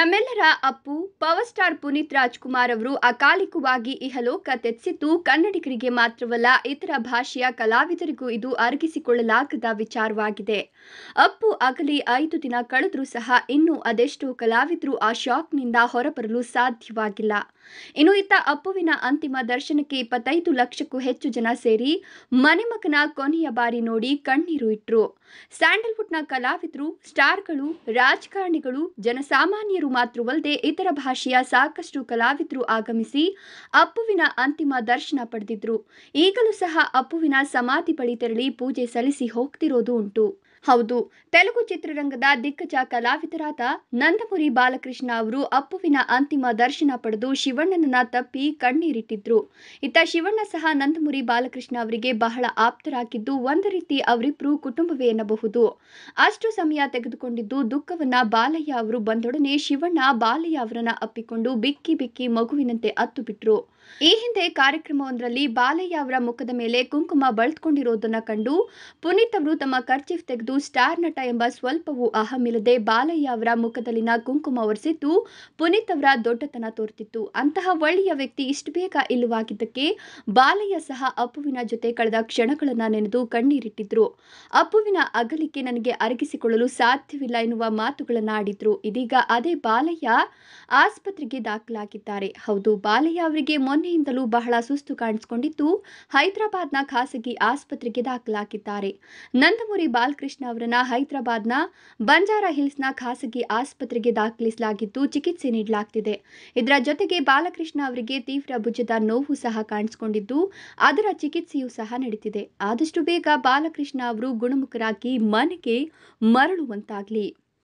ನಮ್ಮೆಲ್ಲರ Appu power star Puneeth Rajkumar ಅವರು ಅಕಾಲಿಕವಾಗಿ ಇಹಲೋಕ ತೆತ್ತಿದ್ದು ಕನ್ನಡಿಗರಿಗೆ ಮಾತ್ರವಲ್ಲ ಇತರ ಭಾಷೆಯ ಕಲಾವಿದರಿಗೂ ಇದು ಅರಗಿಸಿಕೊಳ್ಳಲಾಗದ ವಿಚಾರವಾಗಿದೆ ಅಪ್ಪು ಅಗಲಿ ಐದು ದಿನ ಕಳೆದರೂ ಸಹ ಇನ್ನೂ ಅದೆಷ್ಟೋ ಕಲಾವಿದರು ಆ ಶಾಕ್ನಿಂದ ಹೊರಬರಲು ಸಾಧ್ಯವಾಗಿಲ್ಲ ಇನ್ನು ಇತ್ತ ಅಪ್ಪುವಿನ ಅಂತಿಮ ದರ್ಶನಕ್ಕೆ ಇಪ್ಪತ್ತೈದು ಲಕ್ಷಕ್ಕೂ ಹೆಚ್ಚು ಜನ ಸೇರಿ ಮನೆಮಗನ ಕೊನೆಯ ಬಾರಿ ನೋಡಿ ಕಣ್ಣೀರು ಇಟ್ಟರು ಸ್ಯಾಂಡಲ್ವುಡ್ನ ಕಲಾವಿದರು ಸ್ಟಾರ್ಗಳು ರಾಜಕಾರಣಿಗಳು ಜನಸಾಮಾನ್ಯರು ಮಾತ್ರವಲ್ಲದೆ ಇತರ ಭಾಷೆಯ ಸಾಕಷ್ಟು ಕಲಾವಿದರು ಆಗಮಿಸಿ ಅಪ್ಪುವಿನ ಅಂತಿಮ ದರ್ಶನ ಪಡೆದಿದ್ರು ಈಗಲೂ ಸಹ ಅಪ್ಪುವಿನ ಸಮಾಧಿ ಬಳಿ ತೆರಳಿ ಪೂಜೆ ಸಲ್ಲಿಸಿ ಹೋಗ್ತಿರೋದು ಉಂಟು ಹೌದು ತೆಲುಗು ಚಿತ್ರರಂಗದ ದಿಗ್ಗಜ ಕಲಾವಿದರಾದ ನಂದಮುರಿ ಬಾಲಕೃಷ್ಣ ಅವರು ಅಪ್ಪುವಿನ ಅಂತಿಮ ದರ್ಶನ ಪಡೆದು ಶಿವಣ್ಣನನ್ನ ತಪ್ಪಿ ಕಣ್ಣೀರಿಟ್ಟಿದ್ರು ಇತ್ತ ಶಿವಣ್ಣ ಸಹ ನಂದಮುರಿ ಬಾಲಕೃಷ್ಣ ಅವರಿಗೆ ಬಹಳ ಆಪ್ತರಾಗಿದ್ದು ಒಂದು ರೀತಿ ಅವರಿಬ್ರು ಕುಟುಂಬವೇ ಎನ್ನಬಹುದು ಅಷ್ಟು ಸಮಯ ತೆಗೆದುಕೊಂಡಿದ್ದು ದುಃಖವನ್ನ ಬಾಲಯ್ಯ ಅವರು ಬಂದೊಡನೆ ಶಿವಣ್ಣ ಬಾಲಯ್ಯ ಅವರನ್ನ ಅಪ್ಪಿಕೊಂಡು ಬಿಕ್ಕಿ ಬಿಕ್ಕಿ ಮಗುವಿನಂತೆ ಅತ್ತು ಬಿಟ್ರು ಈ ಹಿಂದೆ ಕಾರ್ಯಕ್ರಮವೊಂದರಲ್ಲಿ ಬಾಲಯ್ಯ ಅವರ ಮುಖದ ಮೇಲೆ ಕುಂಕುಮ ಬಳತ್ಕೊಂಡಿರೋದನ್ನ ಕಂಡು ಪುನೀತ್ ಅವರು ತಮ್ಮ ಕರ್ಚೀಫ್ ತೆಗೆದು ಸ್ಟಾರ್ ನಟ ಎಂಬ ಸ್ವಲ್ಪವೂ ಅಹಮಿಲ್ಲದೆ ಬಾಲಯ್ಯ ಅವರ ಮುಖದಲ್ಲಿನ ಕುಂಕುಮ ಒರೆಸಿದ್ದು ಪುನೀತ್ ಅವರ ದೊಡ್ಡತನ ತೋರ್ತಿತ್ತು ಅಂತಹ ಒಳ್ಳೆಯ ವ್ಯಕ್ತಿ ಇಷ್ಟು ಬೇಗ ಇಲ್ಲವಾಗಿದ್ದಕ್ಕೆ ಬಾಲಯ್ಯ ಸಹ ಅಪ್ಪುವಿನ ಜೊತೆ ಕಳೆದ ಕ್ಷಣಗಳನ್ನು ನೆನೆದು ಕಣ್ಣೀರಿಟ್ಟಿದ್ರು ಅಪ್ಪುವಿನ ಅಗಲಿಕೆ ನನಗೆ ಅರಗಿಸಿಕೊಳ್ಳಲು ಸಾಧ್ಯವಿಲ್ಲ ಎನ್ನುವ ಮಾತುಗಳನ್ನು ಆಡಿದ್ರು ಇದೀಗ ಅದೇ ಬಾಲಯ್ಯ ಆಸ್ಪತ್ರೆಗೆ ದಾಖಲಾಗಿದ್ದಾರೆ ಹೌದು ಬಾಲಯ್ಯ ಅವರಿಗೆ ಮೊನ್ನೆಯಿಂದಲೂ ಬಹಳ ಸುಸ್ತು ಕಾಣಿಸಿಕೊಂಡಿದ್ದು ಹೈದರಾಬಾದ್ನ ಖಾಸಗಿ ಆಸ್ಪತ್ರೆಗೆ ದಾಖಲಾಗಿದ್ದಾರೆ ನಂದಮುರಿ ಬಾಲಕೃಷ್ಣ ಕೃಷ್ಣ ಅವರನ್ನ ಹೈದರಾಬಾದ್ನ ಬಂಜಾರ ಹಿಲ್ಸ್ನ ಖಾಸಗಿ ಆಸ್ಪತ್ರೆಗೆ ದಾಖಲಿಸಲಾಗಿದ್ದು ಚಿಕಿತ್ಸೆ ನೀಡಲಾಗ್ತಿದೆ ಇದರ ಜೊತೆಗೆ ಬಾಲಕೃಷ್ಣ ಅವರಿಗೆ ತೀವ್ರ ಭುಜದ ನೋವು ಸಹ ಕಾಣಿಸಿಕೊಂಡಿದ್ದು ಅದರ ಚಿಕಿತ್ಸೆಯೂ ಸಹ ನಡೀತಿದೆ ಆದಷ್ಟು ಬೇಗ ಬಾಲಕೃಷ್ಣ ಅವರು ಗುಣಮುಖರಾಗಿ ಮನೆಗೆ ಮರಳುವಂತಾಗಲಿ